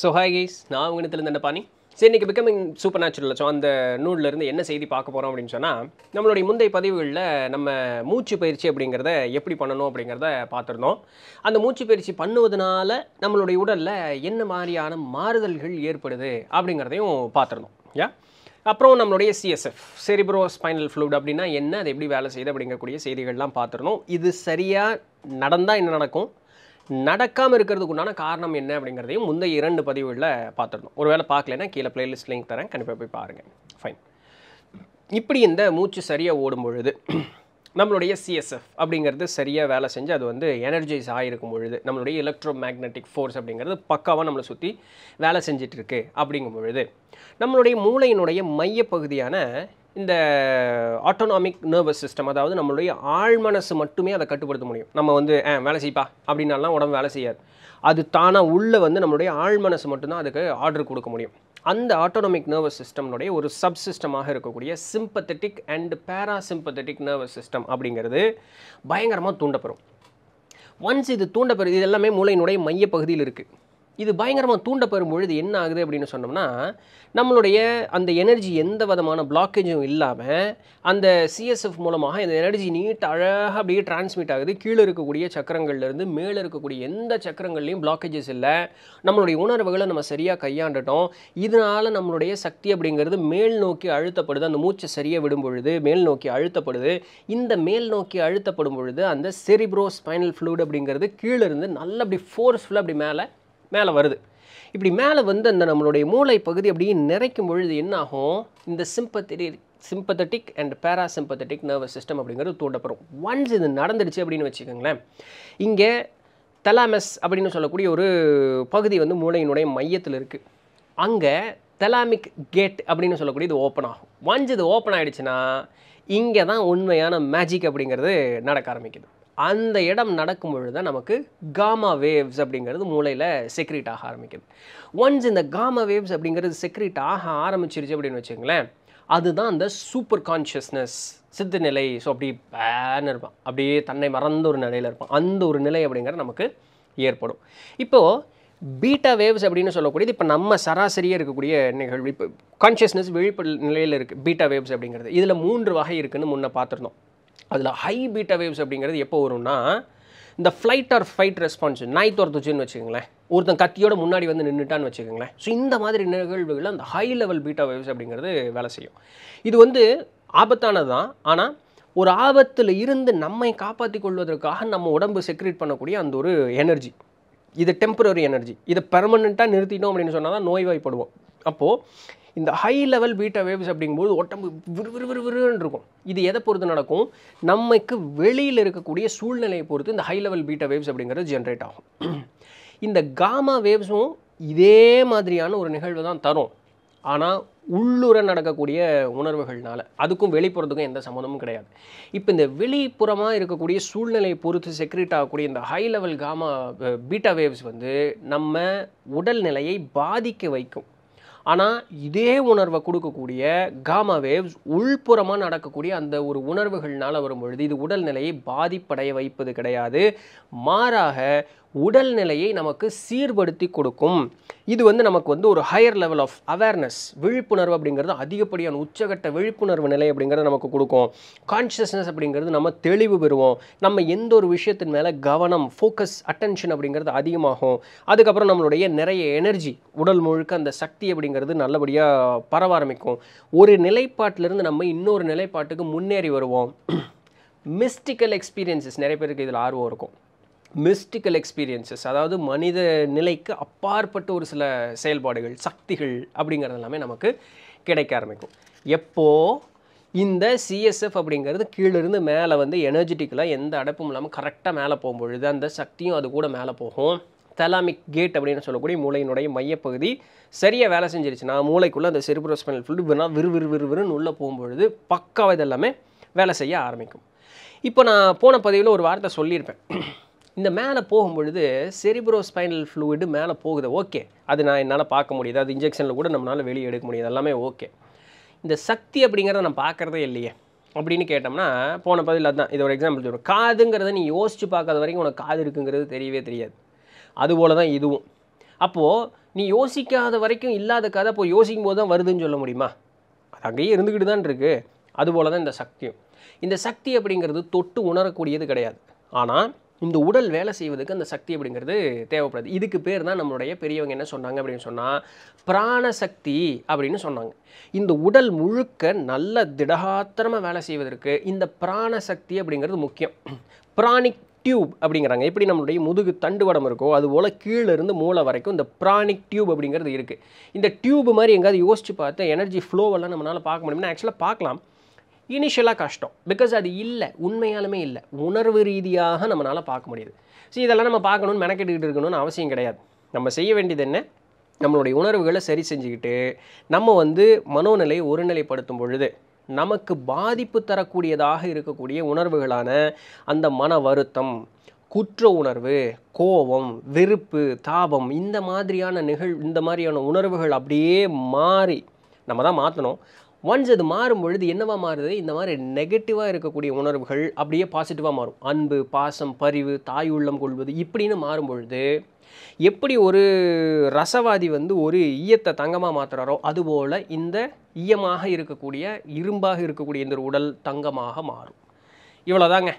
so hi guys நான் உங்கத்திலேருந்து என்ன பாணி சரி இன்றைக்கி பிகமிங் சூப்பர் நேச்சுரல் ஸோ அந்த நூலிலேருந்து என்ன செய்தி பார்க்க போகிறோம் அப்படின்னு சொன்னால் நம்மளுடைய முந்தைய பதிவுகளில் நம்ம மூச்சு பயிற்சி அப்படிங்கிறத எப்படி பண்ணணும் அப்படிங்கிறத பார்த்துருந்தோம் அந்த மூச்சு பயிற்சி பண்ணுவதனால நம்மளுடைய உடலில் என்ன மாதிரியான மாறுதல்கள் ஏற்படுது அப்படிங்கிறதையும் பார்த்துருந்தோம் யா அப்புறம் நம்மளுடைய சிஎஸ்எஃப் செரிப்ரோ ஸ்பைனல் ஃப்ளூட் அப்படின்னா என்ன அது எப்படி வேலை செய்யுது அப்படிங்கக்கூடிய செய்திகள்லாம் பார்த்துருந்தோம் இது சரியாக நடந்தால் என்ன நடக்கும் நடக்காமல் இருக்கிறதுக்கு உண்டான காரணம் என்ன அப்படிங்கிறதையும் முந்தைய இரண்டு பதிவுகளில் பார்த்துருந்தோம் ஒரு வேளை பார்க்கலன்னா கீழே பிளேலிஸ்ட் லிங்க் தரேன் கண்டிப்பாக போய் பாருங்கள் ஃபைன் இப்படி இந்த மூச்சு சரியாக ஓடும் பொழுது நம்மளுடைய சிஎஸ்எஃப் அப்படிங்கிறது சரியாக வேலை செஞ்சு அது வந்து எனர்ஜைஸ் ஆகிருக்கும் பொழுது நம்மளுடைய எலக்ட்ரோ மேக்னெட்டிக் ஃபோர்ஸ் அப்படிங்கிறது பக்காவாக நம்மளை சுற்றி வேலை செஞ்சிட்ருக்கு அப்படிங்கும் பொழுது நம்மளுடைய மூளையினுடைய மையப்பகுதியான இந்த ஆட்டோனாமிக் நர்வஸ் சிஸ்டம் அதாவது நம்மளுடைய ஆழ்மனசு மட்டுமே அதை கட்டுப்படுத்த முடியும் நம்ம வந்து ஆ வேலை செய்ப்பா அப்படின்னாலாம் உடம்பு வேலை செய்யாது அது தானாக உள்ளே வந்து நம்மளுடைய ஆழ்மனசு மட்டும்தான் அதுக்கு ஆர்டர் கொடுக்க முடியும் அந்த ஆட்டோனாமிக் நர்வஸ் சிஸ்டம்னுடைய ஒரு சப் சிஸ்டமாக இருக்கக்கூடிய sympathetic and parasympathetic nervous system அப்படிங்கிறது பயங்கரமாக தூண்டப்பெறும் ஒன்ஸ் இது தூண்டப்பெறும் இது எல்லாமே மூளையினுடைய மையப்பகுதியில் இருக்குது இது பயங்கரமாக தூண்டப்பெறும் பொழுது என்ன ஆகுது அப்படின்னு சொன்னோம்னா நம்மளுடைய அந்த எனர்ஜி எந்த விதமான பிளாக்கேஜும் இல்லாமல் அந்த சிஎஸ்எஃப் மூலமாக இந்த எனர்ஜி நீட் அழகாக அப்படியே டிரான்ஸ்மிட் ஆகுது கீழே இருக்கக்கூடிய சக்கரங்கள்லேருந்து மேலே இருக்கக்கூடிய எந்த சக்கரங்கள்லையும் பிளாக்கேஜஸ் இல்லை நம்மளுடைய உணர்வுகளை நம்ம சரியாக கையாண்டுட்டோம் இதனால் நம்மளுடைய சக்தி அப்படிங்கிறது மேல் நோக்கி அழுத்தப்படுது அந்த மூச்சை சரியாக விடும் பொழுது மேல் நோக்கி அழுத்தப்படுது இந்த மேல் நோக்கி அழுத்தப்படும் பொழுது அந்த செரிப்ரோ ஸ்பைனல் ஃப்ளூட் அப்படிங்கிறது கீழே இருந்து நல்ல அப்படி ஃபோர்ஸ்ஃபுல்லாக அப்படி மேலே மேலே வருது இப்படி மேலே வந்து அந்த நம்மளுடைய மூளை பகுதி அப்படியே நிறைக்கும் பொழுது என்ன ஆகும் இந்த sympathetic sympathetic and parasympathetic nervous system அப்படிங்கிறது தூண்டப்படும் ஒன்ஸ் இது நடந்துடுச்சு அப்படின்னு வச்சுக்கோங்களேன் இங்கே தெலாமஸ் அப்படின்னு சொல்லக்கூடிய ஒரு பகுதி வந்து மூளையினுடைய மையத்தில் இருக்குது அங்கே தெலாமிக் கேட் அப்படின்னு சொல்லக்கூடிய இது ஓப்பன் ஆகும் ஒன்ஸ் இது ஓப்பன் ஆகிடுச்சுன்னா இங்கே தான் உண்மையான மேஜிக் அப்படிங்கிறது நடக்க ஆரம்பிக்குது அந்த இடம் நடக்கும் பொழுது தான் நமக்கு காமா வேவ்ஸ் அப்படிங்கிறது மூளையில் செக்ரீட் ஆக ஆரம்பிக்குது ஒன்ஸ் இந்த காமா வேவ்ஸ் அப்படிங்கிறது செக்ரீட் ஆக ஆரம்பிச்சிருச்சு அப்படின்னு வச்சுங்களேன் அதுதான் அந்த சூப்பர் கான்ஷியஸ்னஸ் சித்து நிலை ஸோ அப்படி பேன் இருப்பான் அப்படியே தன்னை மறந்த ஒரு நிலையில் இருப்பான் அந்த ஒரு நிலை அப்படிங்கிறது நமக்கு ஏற்படும் இப்போது பீட்டா வேவ்ஸ் அப்படின்னு சொல்லக்கூடியது இப்போ நம்ம சராசரியாக இருக்கக்கூடிய நிகழ்வு இப்போ கான்ஷியஸ்னஸ் விழிப்பு நிலையில் இருக்குது பீட்டா வேவ்ஸ் அப்படிங்கிறது இதில் மூன்று வகை இருக்குதுன்னு முன்னே பார்த்துருந்தோம் அதில் ஹை பீட்டா வேவ்ஸ் அப்படிங்கிறது எப்போ வரும்னா இந்த ஃப்ளைட் ஆர் ஃபைட் ரெஸ்பான்ஸ் நாய் ஒருத்துச்சுன்னு வச்சுக்கோங்களேன் ஒருத்தன் கத்தியோட முன்னாடி வந்து நின்றுட்டான்னு வச்சுக்கோங்களேன் ஸோ இந்த மாதிரி நிகழ்வுகள் அந்த ஹை லெவல் பீட்டா வேவ்ஸ் அப்படிங்கிறது வேலை செய்யும் இது வந்து ஆபத்தானது தான் ஆனால் ஒரு ஆபத்தில் இருந்து நம்மை காப்பாற்றி கொள்வதற்காக நம்ம உடம்பு செக்ரேட் பண்ணக்கூடிய அந்த ஒரு எனர்ஜி இது டெம்பரரி எனர்ஜி இதை பெர்மனெண்ட்டாக நிறுத்திட்டோம் அப்படின்னு சொன்னால் தான் நோய்வாய்ப்படுவோம் அப்போது இந்த ஹை லெவல் பீட்டா வேவ்ஸ் அப்படிங்கும்போது ஒட்டம்பு விறு விறு விறு விறுன்னு இருக்கும் இது எதை பொறுத்து நடக்கும் நமக்கு வெளியில் இருக்கக்கூடிய சூழ்நிலையை பொறுத்து இந்த ஹை லெவல் பீட்டா வேவ்ஸ் அப்படிங்கிறது ஜென்ரேட் ஆகும் இந்த காமா வேவ்ஸும் இதே மாதிரியான ஒரு நிகழ்வு தான் தரும் ஆனால் உள்ளுர நடக்கக்கூடிய உணர்வுகள்னால் அதுக்கும் வெளிப்புறத்துக்கும் எந்த சம்மந்தமும் கிடையாது இப்போ இந்த வெளிப்புறமாக இருக்கக்கூடிய சூழ்நிலையை பொறுத்து செக்ரேட் ஆகக்கூடிய இந்த high level gamma beta waves வந்து நம்ம உடல் நிலையை பாதிக்க வைக்கும் ஆனால் இதே உணர்வை கொடுக்கக்கூடிய காமா வேவ்ஸ் உள்புறமாக நடக்கக்கூடிய அந்த ஒரு உணர்வுகள்னால் வரும் பொழுது இது உடல்நிலையை பாதிப்படைய வைப்பது கிடையாது மாறாக உடல் நிலையை நமக்கு சீர்படுத்தி கொடுக்கும் இது வந்து நமக்கு வந்து ஒரு ஹையர் லெவல் ஆஃப் அவேர்னஸ் விழிப்புணர்வு அப்படிங்கிறது அதிகப்படியான உச்சகட்ட விழிப்புணர்வு நிலை அப்படிங்கிறது நமக்கு கொடுக்கும் கான்ஷியஸ்னஸ் அப்படிங்கிறது நம்ம தெளிவு பெறுவோம் நம்ம எந்த ஒரு விஷயத்தின் மேலே கவனம் ஃபோக்கஸ் அட்டென்ஷன் அப்படிங்கிறது அதிகமாகும் அதுக்கப்புறம் நம்மளுடைய நிறைய எனர்ஜி உடல் முழுக்க அந்த சக்தி அப்படிங்கிறது நல்லபடியாக பரவ ஆரம்பிக்கும் ஒரு நிலைப்பாட்டிலிருந்து நம்ம இன்னொரு நிலைப்பாட்டுக்கு முன்னேறி வருவோம் மிஸ்டிக்கல் எக்ஸ்பீரியன்சஸ் நிறைய பேருக்கு இதில் ஆர்வம் இருக்கும் மிஸ்டிக்கல் எக்ஸ்பீரியன்சஸ் அதாவது மனித நிலைக்கு அப்பாற்பட்ட ஒரு சில செயல்பாடுகள் சக்திகள் அப்படிங்கிறது எல்லாமே நமக்கு கிடைக்க ஆரம்பிக்கும் எப்போது இந்த சிஎஸ்எஃப் அப்படிங்கிறது கீழிருந்து மேலே வந்து எனர்ஜெட்டிக்கலாக எந்த அடைப்பும் இல்லாமல் கரெக்டாக மேலே போகும்பொழுது அந்த சக்தியும் அது கூட மேலே போகும் தெலாமிக் கேட் அப்படின்னு சொல்லக்கூடிய மூளையினுடைய மையப்பகுதி சரியாக வேலை செஞ்சிருச்சுன்னா மூளைக்குள்ளே அந்த செரிப்ரோஸ்பைனல் ஃபுல்லு விறு விறு விறு விறுன்னு உள்ளே போகும்பொழுது பக்காவது எல்லாமே வேலை செய்ய ஆரம்பிக்கும் இப்போ நான் போன பதிவில் ஒரு வார்த்தை சொல்லியிருப்பேன் இந்த மேலே போகும்பொழுது செரிப்ரோ ஸ்பைனல் ஃப்ளூயிடு மேலே போகுது ஓகே அது நான் என்னால் பார்க்க முடியுது அது இன்ஜெக்ஷனில் கூட நம்மளால் வெளியே எடுக்க முடியுது எல்லாமே ஓகே இந்த சக்தி அப்படிங்கிறத நான் பார்க்குறதே இல்லையே அப்படின்னு கேட்டோம்னா போன பதில் அதுதான் இது ஒரு எக்ஸாம்பிள் சொல்லுவோம் காதுங்கிறத நீ யோசித்து பார்க்காத வரைக்கும் உனக்கு காது இருக்குங்கிறது தெரியவே தெரியாது அதுபோல் தான் இதுவும் அப்போது நீ யோசிக்காத வரைக்கும் இல்லாத கதை அப்போ யோசிக்கும் போது தான் வருதுன்னு சொல்ல முடியுமா அது அங்கேயே இருந்துக்கிட்டு தான் இருக்குது அதுபோல் தான் இந்த சக்தியும் இந்த சக்தி அப்படிங்கிறது தொட்டு உணரக்கூடியது கிடையாது ஆனால் இந்த உடல் வேலை செய்வதற்கு அந்த சக்தி அப்படிங்கிறது தேவைப்படுது இதுக்கு பேர் தான் நம்மளுடைய பெரியவங்க என்ன சொன்னாங்க அப்படின்னு சொன்னால் பிராணசக்தி அப்படின்னு சொன்னாங்க இந்த உடல் முழுக்க நல்ல திடகாத்திரமாக வேலை செய்வதற்கு இந்த பிராணசக்தி அப்படிங்கிறது முக்கியம் பிராணிக் டியூப் அப்படிங்கிறாங்க எப்படி நம்மளுடைய முதுகு தண்டுவடம் இருக்கோ அது கீழே இருந்து மூளை வரைக்கும் இந்த பிராணிக் டியூப் அப்படிங்கிறது இருக்குது இந்த டியூப் மாதிரி எங்கேயாவது யோசித்து பார்த்து எனர்ஜி ஃப்ளோவெல்லாம் நம்மளால் பார்க்க முடியும்னா ஆக்சுவலாக பார்க்கலாம் இனிஷியலாக கஷ்டம் பிகாஸ் அது இல்லை உண்மையாலுமே இல்லை உணர்வு ரீதியாக நம்மளால் பார்க்க முடியாது ஸோ இதெல்லாம் நம்ம பார்க்கணும்னு மெனக்கெட்டுக்கிட்டு இருக்கணும்னு அவசியம் கிடையாது நம்ம செய்ய வேண்டியது என்ன நம்மளுடைய உணர்வுகளை சரி செஞ்சுக்கிட்டு நம்ம வந்து மனோநிலையை ஒருநிலைப்படுத்தும் பொழுது நமக்கு பாதிப்பு தரக்கூடியதாக இருக்கக்கூடிய உணர்வுகளான அந்த மன வருத்தம் குற்ற உணர்வு கோபம் வெறுப்பு தாபம் இந்த மாதிரியான நிகழ் இந்த மாதிரியான உணர்வுகள் அப்படியே மாறி நம்ம தான் மாற்றணும் ஒன்ஸ் அது மாறும் பொழுது என்னவா மாறுது இந்த மாதிரி நெகட்டிவாக இருக்கக்கூடிய உணர்வுகள் அப்படியே பாசிட்டிவாக மாறும் அன்பு பாசம் பரிவு தாய் உள்ளம் கொள்வது இப்படின்னு மாறும் பொழுது எப்படி ஒரு ரசவாதி வந்து ஒரு ஈயத்தை தங்கமாக மாற்றுறாரோ அதுபோல் இந்த ஈயமாக இருக்கக்கூடிய இரும்பாக இருக்கக்கூடிய இந்த உடல் தங்கமாக மாறும் இவ்வளோதாங்க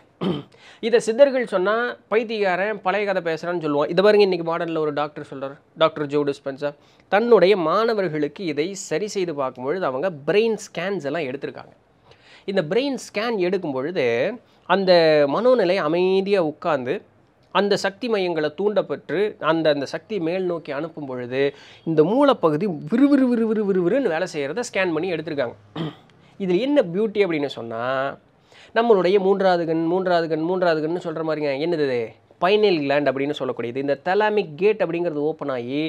இதை சித்தர்கள் சொன்னால் பைத்தியக்காரன் பழைய கதை பேசுகிறான்னு சொல்லுவான் இதை பாருங்க இன்றைக்கி மாடலில் ஒரு டாக்டர் சொல்கிறார் டாக்டர் ஜோ டிஸ்பென்சர் தன்னுடைய மாணவர்களுக்கு இதை சரி செய்து பார்க்கும்பொழுது அவங்க பிரெயின் ஸ்கேன்ஸ் எல்லாம் எடுத்திருக்காங்க இந்த பிரெயின் ஸ்கேன் எடுக்கும் பொழுது அந்த மனோநிலை அமைதியாக உட்காந்து அந்த சக்தி மையங்களை தூண்டப்பட்டு அந்த அந்த சக்தி மேல் நோக்கி அனுப்பும் பொழுது இந்த மூலப்பகுதி விறுவிறு விறுவிறு விறுவிறுன்னு வேலை செய்கிறத ஸ்கேன் பண்ணி எடுத்திருக்காங்க இதில் என்ன பியூட்டி அப்படின்னு சொன்னால் நம்மளுடைய மூன்றாவது கண் மூன்றாவது கண் மூன்றாவது கண்ணு சொல்கிற மாதிரிங்க என்னது பைனல் கிளாண்ட் அப்படின்னு சொல்லக்கூடியது இந்த தெலாமிக் கேட் அப்படிங்கிறது ஓப்பன் ஆகி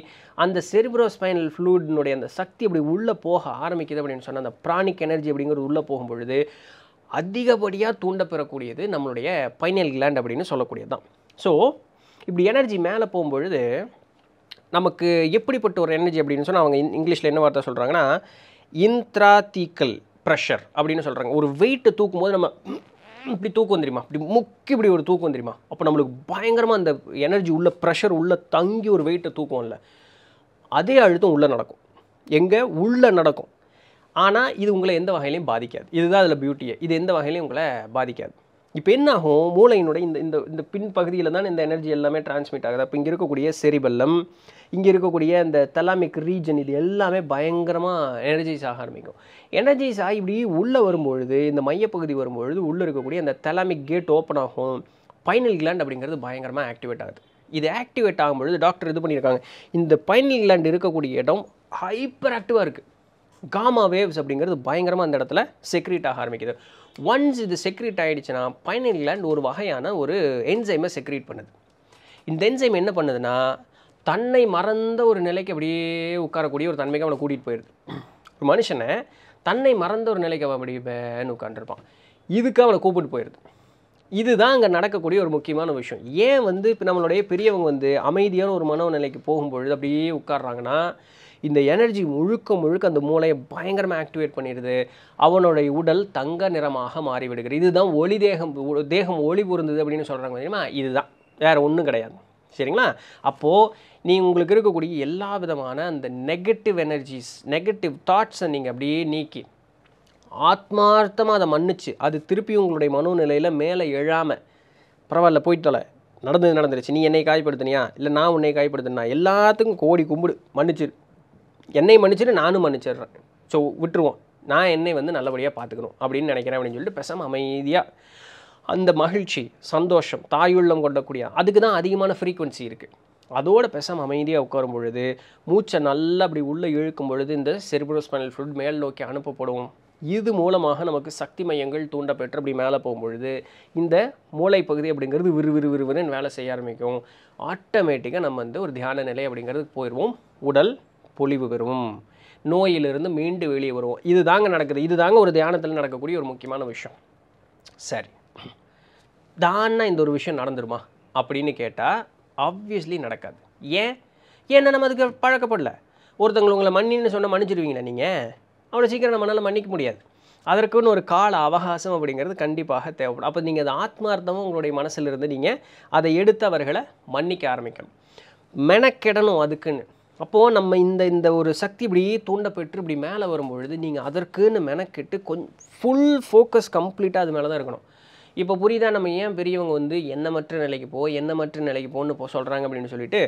அந்த செரிப்ரோ ஸ்பைனல் ஃப்ளூடினுடைய அந்த சக்தி அப்படி உள்ளே போக ஆரம்பிக்குது அப்படின்னு சொன்னால் அந்த பிராணிக் எனர்ஜி அப்படிங்கிறது உள்ளே போகும் பொழுது அதிகப்படியாக தூண்டப்பெறக்கூடியது நம்மளுடைய பைனல் கிளாண்ட் அப்படின்னு சொல்லக்கூடியது தான் ஸோ இப்படி எனர்ஜி மேலே போகும்பொழுது நமக்கு எப்படிப்பட்ட ஒரு எனர்ஜி அப்படின்னு சொன்னால் அவங்க இங்கிலீஷில் என்ன வார்த்தை சொல்கிறாங்கன்னா இன்த்ராத்திக்கல் ப்ரெஷர் அப்படின்னு சொல்கிறாங்க ஒரு வெயிட்டை தூக்கும் போது நம்ம இப்படி தூக்கம் தெரியுமா இப்படி முக்கி இப்படி ஒரு தூக்கம் தெரியுமா அப்போ நம்மளுக்கு பயங்கரமாக அந்த எனர்ஜி உள்ள ப்ரெஷர் உள்ளே தங்கி ஒரு வெயிட்டை தூக்கம் இல்லை அதே அழுத்தம் உள்ளே நடக்கும் எங்கே உள்ளே நடக்கும் ஆனால் இது உங்களை எந்த வகையிலையும் பாதிக்காது இதுதான் அதில் பியூட்டியை இது எந்த வகையிலையும் உங்களை பாதிக்காது இப்போ என்ன ஆகும் மூளையினுடைய இந்த இந்த இந்த பின் பகுதியில் தான் இந்த எனர்ஜி எல்லாமே டிரான்ஸ்மிட் ஆகுது அப்போ இங்கே இருக்கக்கூடிய செரிபல்லம் இங்கே இருக்கக்கூடிய அந்த தலாமிக் ரீஜன் இது எல்லாமே பயங்கரமாக எனர்ஜைஸ் ஆக ஆரம்பிக்கும் எனர்ஜைஸ் ஆகி இப்படி உள்ளே வரும்பொழுது இந்த மையப்பகுதி வரும்பொழுது உள்ளே இருக்கக்கூடிய அந்த தலாமிக் கேட் ஓப்பன் ஆகும் பைனல் கிளாண்ட் அப்படிங்கிறது பயங்கரமாக ஆக்டிவேட் ஆகுது இது ஆக்டிவேட் ஆகும்பொழுது டாக்டர் இது பண்ணியிருக்காங்க இந்த பைனல் கிளாண்ட் இருக்கக்கூடிய இடம் ஹைப்பர் ஆக்டிவாக இருக்குது காமா வேவ்ஸ் அப்படிங்கிறது பயங்கரமாக அந்த இடத்துல செக்ரீட் ஆக ஆரம்பிக்குது ஒன்ஸ் இது செக்ரீட் ஆகிடுச்சுன்னா பைனல் கிளாண்ட் ஒரு வகையான ஒரு என்சைமை செக்ரீட் பண்ணுது இந்த என்சைம் என்ன பண்ணுதுன்னா தன்னை மறந்த ஒரு நிலைக்கு அப்படியே உட்காரக்கூடிய ஒரு தன்மைக்கு அவனை கூட்டிகிட்டு போயிடுது ஒரு மனுஷனை தன்னை மறந்த ஒரு நிலைக்கு அவன் அப்படி உட்காந்துருப்பான் இதுக்கு அவனை கூப்பிட்டு போயிடுது இதுதான் அங்கே நடக்கக்கூடிய ஒரு முக்கியமான விஷயம் ஏன் வந்து இப்போ நம்மளுடைய பெரியவங்க வந்து அமைதியான ஒரு நிலைக்கு போகும்பொழுது அப்படியே உட்காடுறாங்கன்னா இந்த எனர்ஜி முழுக்க முழுக்க அந்த மூளையை பயங்கரமாக ஆக்டிவேட் பண்ணிடுது அவனுடைய உடல் தங்க நிறமாக மாறிவிடுகிறது இதுதான் ஒளி தேகம் தேகம் ஒளி பொருந்தது அப்படின்னு சொல்கிறாங்க தெரியுமா இதுதான் வேறு ஒன்றும் கிடையாது சரிங்களா அப்போது நீ உங்களுக்கு இருக்கக்கூடிய எல்லா விதமான அந்த நெகட்டிவ் எனர்ஜிஸ் நெகட்டிவ் தாட்ஸை நீங்கள் அப்படியே நீக்கி ஆத்மார்த்தமாக அதை மன்னிச்சு அது திருப்பி உங்களுடைய மனோநிலையில் மேலே எழாமல் பரவாயில்ல போயிட்டு தொலை நடந்தது நடந்துருச்சு நீ என்னை காயப்படுத்தினியா இல்லை நான் உன்னை காயப்படுத்தினா எல்லாத்துக்கும் கோடி கும்பிடு மன்னிச்சிரு என்னை மன்னிச்சிட்டு நானும் மன்னிச்சிடுறேன் ஸோ விட்டுருவோம் நான் என்னை வந்து நல்லபடியாக பார்த்துக்கணும் அப்படின்னு நினைக்கிறேன் அப்படின்னு சொல்லிட்டு பெசம் அமைதியாக அந்த மகிழ்ச்சி சந்தோஷம் தாயுள்ளம் கொண்டக்கூடிய அதுக்கு தான் அதிகமான ஃப்ரீக்குவென்சி இருக்குது அதோட பெசம் அமைதியாக உட்காரும் பொழுது மூச்சை நல்லா அப்படி உள்ளே இழுக்கும் பொழுது இந்த செரிப்ரோஸ்பைனல் ஃப்ளூட் மேல் நோக்கி அனுப்பப்படும் இது மூலமாக நமக்கு சக்தி மையங்கள் தூண்டப்பெற்று அப்படி மேலே போகும்பொழுது இந்த மூளை பகுதி அப்படிங்கிறது விறு விறு விறுவிறுன்னு வேலை செய்ய ஆரம்பிக்கும் ஆட்டோமேட்டிக்காக நம்ம வந்து ஒரு தியான நிலை அப்படிங்கிறதுக்கு போயிடுவோம் உடல் பொலிவு பெறும் நோயிலிருந்து மீண்டு வெளியே வருவோம் இது தாங்க நடக்குது இது தாங்க ஒரு தியானத்தில் நடக்கக்கூடிய ஒரு முக்கியமான விஷயம் சரி தான்னா இந்த ஒரு விஷயம் நடந்துருமா அப்படின்னு கேட்டால் ஆப்வியஸ்லி நடக்காது ஏன் ஏன்னா நம்ம அதுக்கு பழக்கப்படல ஒருத்தவங்களை உங்களை மன்னின்னு சொன்னால் மன்னிச்சிருவீங்களா நீங்கள் அவ்வளோ சீக்கிரம் நம்மளால் மன்னிக்க முடியாது அதற்குன்னு ஒரு கால அவகாசம் அப்படிங்கிறது கண்டிப்பாக தேவைப்படும் அப்போ நீங்கள் அதை ஆத்மார்த்தமும் உங்களுடைய மனசில் இருந்து நீங்கள் அதை எடுத்து அவர்களை மன்னிக்க ஆரம்பிக்கணும் மெனக்கெடணும் அதுக்குன்னு அப்போது நம்ம இந்த இந்த ஒரு சக்தி இப்படி தூண்ட பெற்று இப்படி மேலே வரும்பொழுது நீங்கள் அதற்குன்னு மெனக்கெட்டு கொஞ்சம் ஃபுல் ஃபோக்கஸ் கம்ப்ளீட்டாக அது மேலே தான் இருக்கணும் இப்போ புரியுதா நம்ம ஏன் பெரியவங்க வந்து எண்ணமற்ற நிலைக்கு போ எண்ணமற்ற நிலைக்கு போன்னு போ சொல்கிறாங்க அப்படின்னு சொல்லிட்டு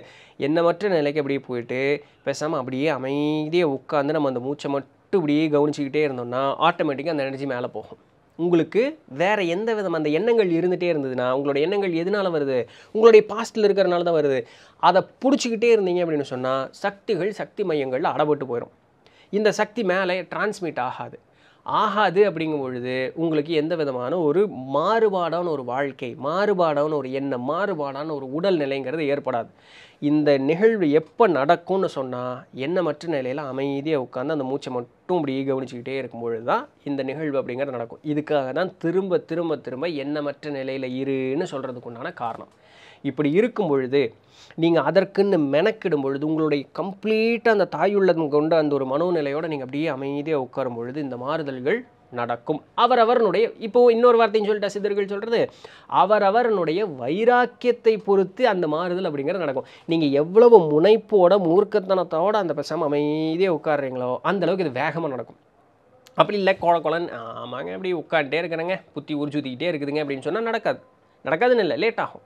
எண்ணமற்ற நிலைக்கு அப்படியே போயிட்டு பேசாமல் அப்படியே அமைதியாக உட்காந்து நம்ம அந்த மூச்சை மட்டும் இப்படியே கவனிச்சிக்கிட்டே இருந்தோம்னா ஆட்டோமேட்டிக்காக அந்த எனர்ஜி மேலே போகும் உங்களுக்கு வேறு எந்த விதம் அந்த எண்ணங்கள் இருந்துகிட்டே இருந்ததுன்னா உங்களோட எண்ணங்கள் எதனால் வருது உங்களுடைய பாஸ்ட்டில் இருக்கிறனால தான் வருது அதை பிடிச்சிக்கிட்டே இருந்தீங்க அப்படின்னு சொன்னால் சக்திகள் சக்தி மையங்களில் அடப்பட்டு போயிடும் இந்த சக்தி மேலே டிரான்ஸ்மிட் ஆகாது ஆகாது அப்படிங்கும் பொழுது உங்களுக்கு எந்த விதமான ஒரு மாறுபாடான ஒரு வாழ்க்கை மாறுபாடான ஒரு எண்ணம் மாறுபாடான ஒரு உடல் நிலைங்கிறது ஏற்படாது இந்த நிகழ்வு எப்போ நடக்கும்னு சொன்னால் மற்ற நிலையில் அமைதியாக உட்காந்து அந்த மூச்சை மட்டும் அப்படியே கவனிச்சுக்கிட்டே இருக்கும்பொழுது தான் இந்த நிகழ்வு அப்படிங்கிறது நடக்கும் இதுக்காக தான் திரும்ப திரும்ப திரும்ப எண்ணமற்ற நிலையில் இருன்னு சொல்கிறதுக்கு உண்டான காரணம் இப்படி இருக்கும் பொழுது நீங்கள் அதற்குன்னு மெனக்கிடும் பொழுது உங்களுடைய கம்ப்ளீட்டாக அந்த தாயுள்ளதம் கொண்ட அந்த ஒரு மனோநிலையோடு நீங்கள் அப்படியே அமைதியாக உட்காரும் பொழுது இந்த மாறுதல்கள் நடக்கும் அவரவருனுடைய இப்போது இன்னொரு வார்த்தையும் சொல்லிட்டா சித்தர்கள் சொல்கிறது அவரவருனுடைய வைராக்கியத்தை பொறுத்து அந்த மாறுதல் அப்படிங்கிறது நடக்கும் நீங்கள் எவ்வளவு முனைப்போட மூர்க்கத்தனத்தோட அந்த பிரசம் அமைதியாக உட்காடுறீங்களோ அந்தளவுக்கு இது வேகமாக நடக்கும் அப்படி இல்லை கோல குளன் ஆமாங்க அப்படி உட்காந்துட்டே இருக்கிறேங்க புத்தி உறிஞ்சுத்திக்கிட்டே இருக்குதுங்க அப்படின்னு சொன்னால் நடக்காது நடக்காதுன்னு இல்லை லேட் ஆகும்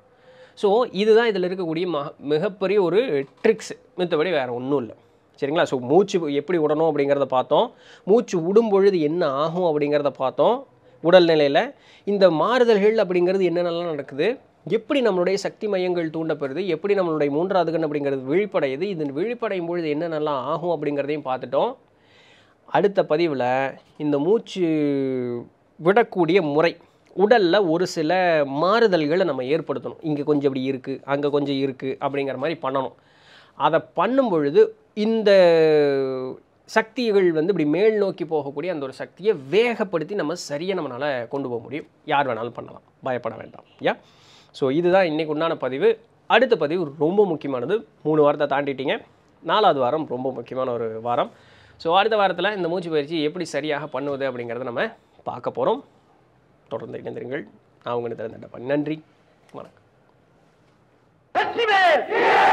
ஸோ இதுதான் இதில் இருக்கக்கூடிய மிகப்பெரிய ஒரு ட்ரிக்ஸ் மித்தபடி வேறு ஒன்றும் இல்லை சரிங்களா ஸோ மூச்சு எப்படி விடணும் அப்படிங்கிறத பார்த்தோம் மூச்சு விடும் பொழுது என்ன ஆகும் அப்படிங்கிறத பார்த்தோம் உடல்நிலையில் இந்த மாறுதல்கள் அப்படிங்கிறது என்னென்னலாம் நடக்குது எப்படி நம்மளுடைய சக்தி மையங்கள் தூண்டப்படுது எப்படி நம்மளுடைய மூன்றாவது கண் அப்படிங்கிறது விழிப்படையுது இது விழிப்படையும் பொழுது என்னென்னலாம் ஆகும் அப்படிங்கிறதையும் பார்த்துட்டோம் அடுத்த பதிவில் இந்த மூச்சு விடக்கூடிய முறை உடலில் ஒரு சில மாறுதல்களை நம்ம ஏற்படுத்தணும் இங்கே கொஞ்சம் இப்படி இருக்குது அங்கே கொஞ்சம் இருக்குது அப்படிங்கிற மாதிரி பண்ணணும் அதை பண்ணும் பொழுது இந்த சக்திகள் வந்து இப்படி மேல் நோக்கி போகக்கூடிய அந்த ஒரு சக்தியை வேகப்படுத்தி நம்ம சரியாக நம்மளால் கொண்டு போக முடியும் யார் வேணாலும் பண்ணலாம் பயப்பட வேண்டாம் யா ஸோ இதுதான் இன்றைக்கு உண்டான பதிவு அடுத்த பதிவு ரொம்ப முக்கியமானது மூணு வாரத்தை தாண்டிட்டீங்க நாலாவது வாரம் ரொம்ப முக்கியமான ஒரு வாரம் ஸோ அடுத்த வாரத்தில் இந்த மூச்சு பயிற்சி எப்படி சரியாக பண்ணுவது அப்படிங்கிறத நம்ம பார்க்க போகிறோம் தொடர்ந்து இணைந்திருங்கள் நான் உங்களுக்கு திறந்த நன்றி வணக்கம்